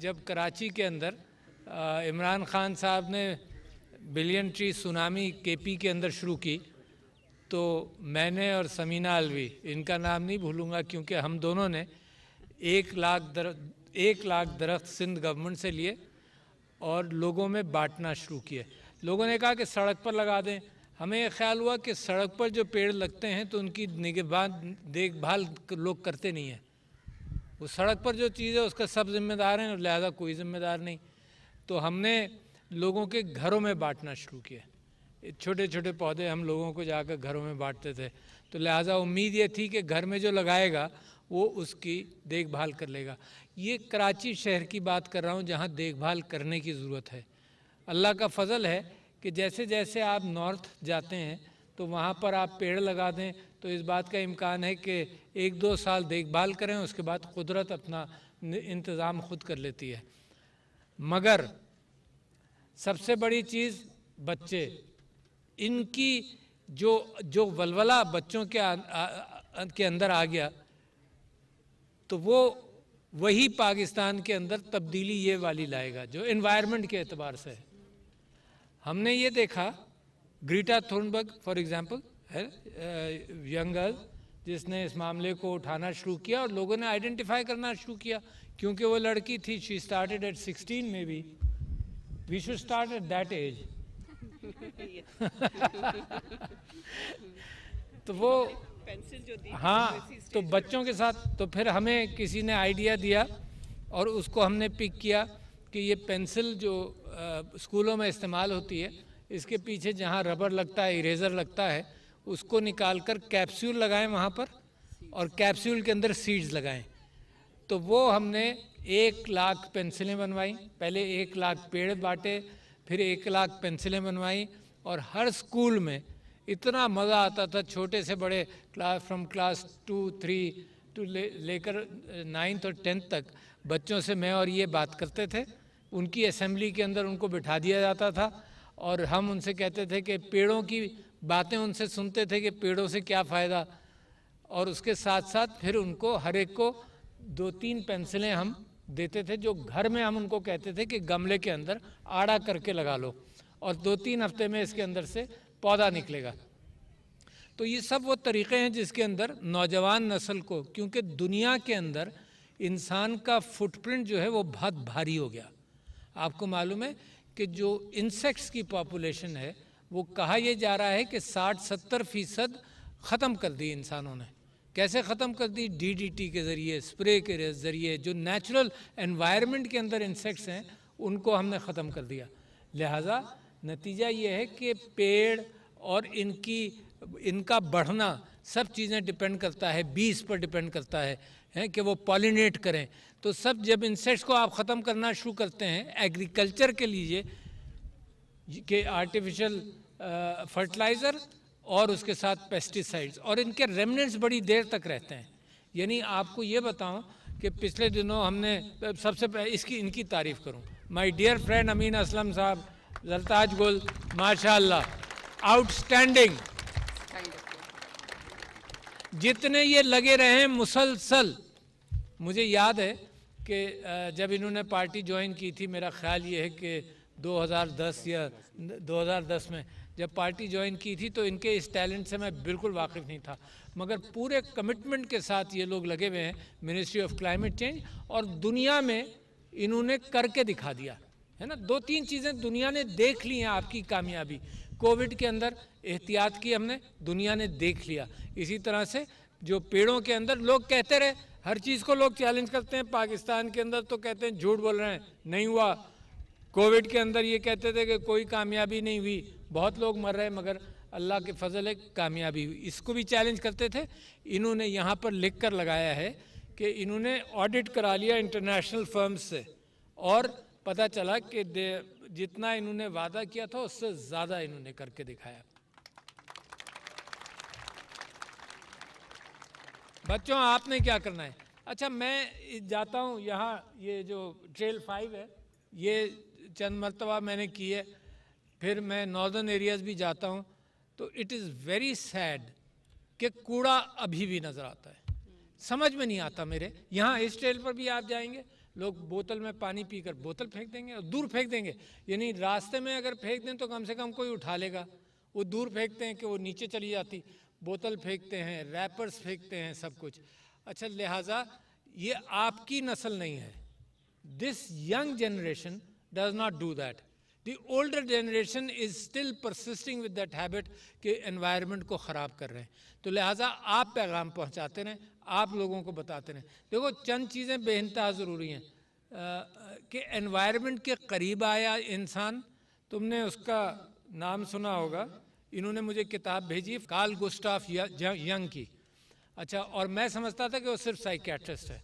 जब कराची के अंदर इमरान खान साहब ने बिलियन ट्री सुनामी केपी के अंदर शुरू की तो मैंने और समीना अलवी इनका नाम नहीं भूलूंगा क्योंकि हम दोनों ने एक लाख दर एक लाख दरख्त सिंध गवर्नमेंट से लिए और लोगों में बांटना शुरू किए लोगों ने कहा कि सड़क पर लगा दें हमें यह ख्याल हुआ कि सड़क पर जो पेड़ लगते हैं तो उनकी निगहबान देखभाल लोग करते नहीं हैं वो सड़क पर जो चीज़ है उसका सब जिम्मेदार हैं और लिहाजा कोई जिम्मेदार नहीं तो हमने लोगों के घरों में बांटना शुरू किया छोटे छोटे पौधे हम लोगों को जाकर घरों में बांटते थे तो लिहाजा उम्मीद ये थी कि घर में जो लगाएगा वो उसकी देखभाल कर लेगा ये कराची शहर की बात कर रहा हूँ जहाँ देखभाल करने की ज़रूरत है अल्लाह का फजल है कि जैसे जैसे आप नॉर्थ जाते हैं तो वहाँ पर आप पेड़ लगा दें तो इस बात का इम्कान है कि एक दो साल देखभाल करें उसके बाद कुदरत अपना इंतज़ाम खुद कर लेती है मगर सबसे बड़ी चीज़ बच्चे इनकी जो जो वलवला बच्चों के आ, आ, आ, के अंदर आ गया तो वो वही पाकिस्तान के अंदर तब्दीली ये वाली लाएगा जो इन्वायरमेंट के अतबार से है हमने ये देखा ग्रीटा थोनबर्ग फॉर एग्जांपल है यंग जिसने इस मामले को उठाना शुरू किया और लोगों ने आइडेंटिफाई करना शुरू किया क्योंकि वो लड़की थी शी स्टार्टेड एट 16 में भी we should start at that age तो वो पेंसिल जो दी हाँ तो बच्चों के साथ तो फिर हमें किसी ने आइडिया दिया और उसको हमने पिक किया कि ये पेंसिल जो आ, स्कूलों में इस्तेमाल होती है इसके पीछे जहाँ रबर लगता है इरेज़र लगता है उसको निकाल कर कैप्सूल लगाएं वहाँ पर और कैप्सूल के अंदर सीड्स लगाएं तो वो हमने एक लाख पेंसिलें बनवाई पहले एक लाख पेड़ बांटे फिर एक लाख पेंसिलें बनवाई और हर स्कूल में इतना मज़ा आता था छोटे से बड़े class from class two three to लेकर ले नाइन्थ और टेंथ तक बच्चों से मैं और ये बात करते थे उनकी असेंबली के अंदर उनको बिठा दिया जाता था और हम उनसे कहते थे कि पेड़ों की बातें उनसे सुनते थे कि पेड़ों से क्या फ़ायदा और उसके साथ साथ फिर उनको हर एक को दो तीन पेंसिलें हम देते थे जो घर में हम उनको कहते थे कि गमले के अंदर आड़ा करके लगा लो और दो तीन हफ्ते में इसके अंदर से पौधा निकलेगा तो ये सब वो तरीक़े हैं जिसके अंदर नौजवान नस्ल को क्योंकि दुनिया के अंदर इंसान का फुटप्रिंट जो है वो बहुत भारी हो गया आपको मालूम है कि जो इंसेक्ट्स की पॉपुलेशन है वो कहा यह जा रहा है कि 60-70 फीसद ख़त्म कर दी इंसानों ने कैसे ख़त्म कर दी डीडीटी के ज़रिए स्प्रे के ज़रिए जो नेचुरल एनवायरनमेंट के अंदर इंसेक्ट्स हैं उनको हमने ख़त्म कर दिया लिहाजा नतीजा ये है कि पेड़ और इनकी इनका बढ़ना सब चीज़ें डिपेंड करता है बीज पर डिपेंड करता है हैं कि वो पॉलिनेट करें तो सब जब इंसेक्ट्स को आप ख़त्म करना शुरू करते हैं एग्रीकल्चर के लिए के आर्टिफिशियल फर्टिलाइज़र uh, और उसके साथ पेस्टिसाइड्स और इनके रेमनेंट्स बड़ी देर तक रहते हैं यानी आपको ये बताऊं कि पिछले दिनों हमने सबसे इसकी इनकी तारीफ़ करूं my dear friend Amin Aslam sahab Zartaj गुल माशाल्लाह आउटस्टैंडिंग जितने ये लगे रहे हैं मुसलसल मुझे याद है कि uh, जब इन्होंने पार्टी ज्वाइन की थी मेरा ख्याल ये है कि 2010 या 2010 में जब पार्टी ज्वाइन की थी तो इनके इस टैलेंट से मैं बिल्कुल वाकिफ नहीं था मगर पूरे कमिटमेंट के साथ ये लोग लगे हुए हैं मिनिस्ट्री ऑफ क्लाइमेट चेंज और दुनिया में इन्होंने करके दिखा दिया है ना दो तीन चीज़ें दुनिया ने देख ली हैं आपकी कामयाबी कोविड के अंदर एहतियात की हमने दुनिया ने देख लिया इसी तरह से जो पेड़ों के अंदर लोग कहते रहे हर चीज़ को लोग चैलेंज करते हैं पाकिस्तान के अंदर तो कहते हैं झूठ बोल रहे हैं नहीं हुआ कोविड के अंदर ये कहते थे कि कोई कामयाबी नहीं हुई बहुत लोग मर रहे मगर अल्लाह के फजल है कामयाबी हुई इसको भी चैलेंज करते थे इन्होंने यहाँ पर लिख कर लगाया है कि इन्होंने ऑडिट करा लिया इंटरनेशनल फर्म्स से और पता चला कि जितना इन्होंने वादा किया था उससे ज़्यादा इन्होंने करके दिखाया बच्चों आपने क्या करना है अच्छा मैं जाता हूँ यहाँ ये जो ट्रेल फाइव है ये चंद मरतबा मैंने की है फिर मैं नॉर्दर्न एरियाज़ भी जाता हूँ तो इट इज़ वेरी सैड कि कूड़ा अभी भी नज़र आता है समझ में नहीं आता मेरे यहाँ इस ट्रेल पर भी आप जाएंगे लोग बोतल में पानी पीकर बोतल फेंक देंगे और दूर फेंक देंगे यानी रास्ते में अगर फेंक दें तो कम से कम कोई उठा लेगा वो दूर फेंकते हैं कि वो नीचे चली जाती बोतल फेंकते हैं रैपर्स फेंकते हैं सब कुछ अच्छा लिहाजा ये आपकी नस्ल नहीं है this young generation does not do that the older generation is still persisting with that habit कि environment को ख़राब कर रहे हैं तो लिहाजा आप पैगाम पहुंचाते रहें आप लोगों को बताते रहें देखो चंद चीज़ें बेानतहा ज़रूरी हैं कि एनवायरनमेंट के करीब आया इंसान तुमने उसका नाम सुना होगा इन्होंने मुझे किताब भेजी काल गुस्टाफ यंग की अच्छा और मैं समझता था कि वो सिर्फ साइकेट्रिस्ट है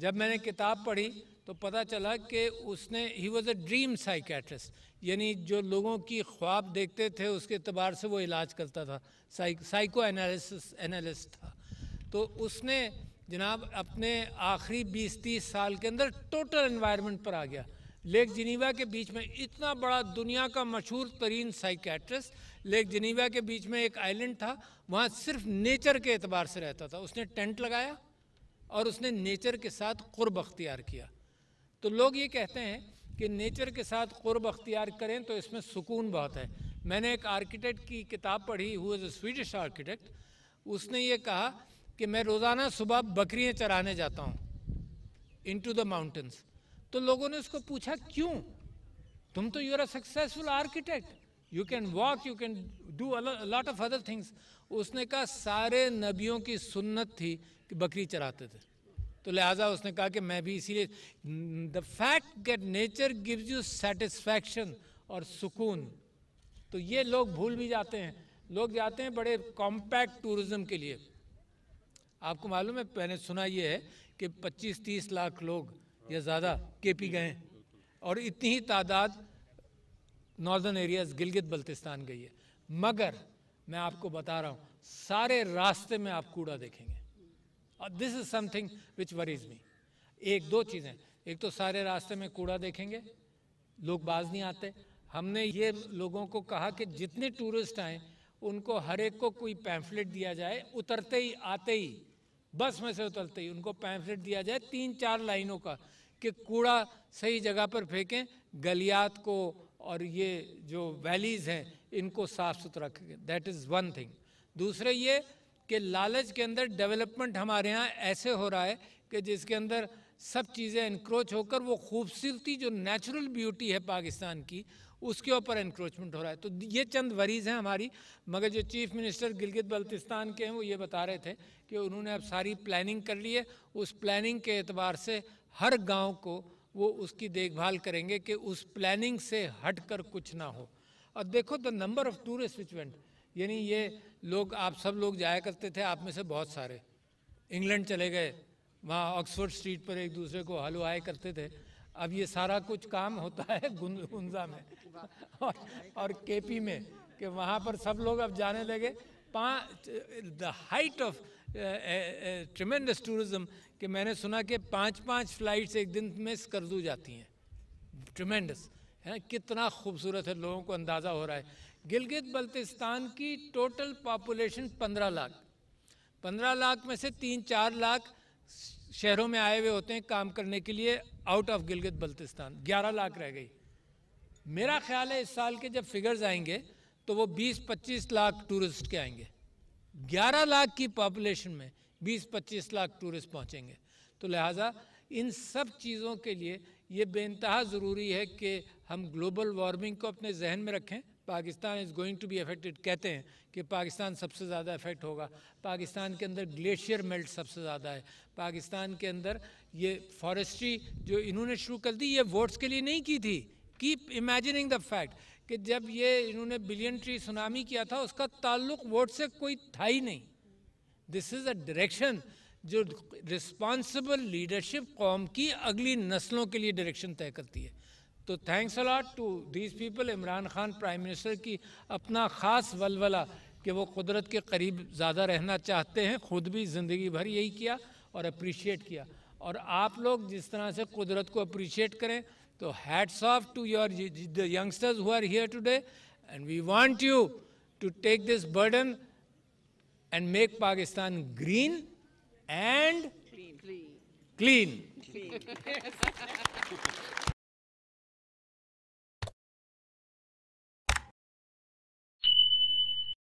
जब मैंने किताब पढ़ी तो पता चला कि उसने he was a dream psychiatrist यानी जो लोगों की ख्वाब देखते थे उसके अतबार से वो इलाज करता था साइको एनालिसिस एनालिस्ट था तो उसने जनाब अपने आखिरी बीस तीस साल के अंदर टोटल इन्वायरमेंट पर आ गया लेक जनीवा के बीच में इतना बड़ा दुनिया का मशहूर तरीन साइकेट्रिस्ट लेक जनीवा के बीच में एक आइलैंड था वहाँ सिर्फ नेचर के अतबार से रहता था उसने टेंट लगाया और उसने नेचर के साथ कुर्ब अख्तियार किया तो लोग ये कहते हैं कि नेचर के साथ कुर्ब अख्तियार करें तो इसमें सुकून बहुत है मैंने एक आर्किटेक्ट की किताब पढ़ी हुआ इज़ स्वीडिश आर्किटेक्ट उसने ये कहा कि मैं रोज़ाना सुबह बकरियाँ चराने जाता हूँ इन टू द माउंटेंस तो लोगों ने उसको पूछा क्यों तुम तो you're a successful architect you can walk you can do lot of other things उसने कहा सारे नबियों की सुन्नत थी कि बकरी चराते थे तो लिहाजा उसने कहा कि मैं भी इसीलिए the fact that nature gives you satisfaction और सुकून तो ये लोग भूल भी जाते हैं लोग जाते हैं बड़े कॉम्पैक्ट टूरिज्म के लिए आपको मालूम है मैंने सुना ये है कि 25-30 लाख लोग या ज़्यादा के पी गए और इतनी ही तादाद नॉर्दर्न एरियाज गिलगित बल्तिस्तान गई है मगर मैं आपको बता रहा हूँ सारे रास्ते में आप कूड़ा देखेंगे और this is something which worries me एक दो चीज़ें एक तो सारे रास्ते में कूड़ा देखेंगे लोग बाज नहीं आते हमने ये लोगों को कहा कि जितने टूरिस्ट आए उनको हर एक को कोई पैम्फलेट दिया जाए उतरते ही आते ही बस में से उतरते ही उनको पैम्फलेट दिया जाए तीन चार लाइनों का कि कूड़ा सही जगह पर फेंकें गलियात को और ये जो वैलीज़ हैं इनको साफ़ सुथरा रखें दैट इज़ वन थिंग दूसरे ये कि लालच के अंदर डेवलपमेंट हमारे यहाँ ऐसे हो रहा है कि जिसके अंदर सब चीज़ें इनक्रोच होकर वो खूबसूरती जो नेचुरल ब्यूटी है पाकिस्तान की उसके ऊपर इंक्रोचमेंट हो रहा है तो ये चंद वरीज हैं हमारी मगर जो चीफ मिनिस्टर गिलगित बल्तिस्तान के हैं वो ये बता रहे थे कि उन्होंने अब सारी प्लानिंग कर ली है उस प्लानिंग के एतबार से हर गाँव को वो उसकी देखभाल करेंगे कि उस प्लानिंग से हट कर कुछ ना हो और देखो the number of tourist which went यानी ये लोग आप सब लोग जाया करते थे आप में से बहुत सारे इंग्लैंड चले गए वहाँ ऑक्सफोर्ड स्ट्रीट पर एक दूसरे को हलो आए करते थे अब ये सारा कुछ काम होता है गुंजा में और, और केपी में कि वहाँ पर सब लोग अब जाने लगे पाँच the height of tremendous tourism कि मैंने सुना कि पाँच पाँच फ्लाइट्स एक दिन में स्कर्दू जाती हैं ट्रिमेंडस है ना कितना खूबसूरत है लोगों को अंदाज़ा हो रहा है गिलगित बल्तिस्तान की टोटल पॉपुलेशन 15 लाख 15 लाख में से तीन चार लाख शहरों में आए हुए होते हैं काम करने के लिए आउट ऑफ गिलगित बल्तिस्तान 11 लाख रह गई मेरा ख्याल है इस साल के जब फिगर्स आएंगे तो वो 20-25 लाख टूरिस्ट के आएंगे 11 लाख की पॉपुलेशन में 20-25 लाख टूरिस्ट पहुंचेंगे तो लिहाजा इन सब चीज़ों के लिए ये बेानतहा ज़रूरी है कि हम ग्लोबल वार्मिंग को अपने जहन में रखें Pakistan is going to be affected कहते हैं कि पाकिस्तान सबसे ज़्यादा अफेक्ट होगा पाकिस्तान के अंदर ग्लेशियर मेल्ट सबसे ज़्यादा है पाकिस्तान के अंदर ये फॉरेस्ट्री जो इन्होंने शुरू कर दी ये वोट्स के लिए नहीं की थी कीप इमेजिनिंग द फैक्ट कि जब ये इन्होंने बिलियन ट्री सुनामी किया था उसका ताल्लुक वोट से कोई था ही नहीं दिस इज़ अ डायरेक्शन जो रिस्पॉन्सिबल लीडरशिप कौम की अगली नस्लों के लिए डायरेक्शन तय करती है तो thanks a lot to these people Imran Khan prime minister की अपना ख़ास वलवला कि वो कुदरत के करीब ज़्यादा रहना चाहते हैं ख़ुद भी ज़िंदगी भर यही किया और अप्रिशिएट किया और आप लोग जिस तरह से कुदरत को अप्रिशिएट करें तो hats off to your the youngsters who are here today and we want you to take this burden and make Pakistan green and clean clean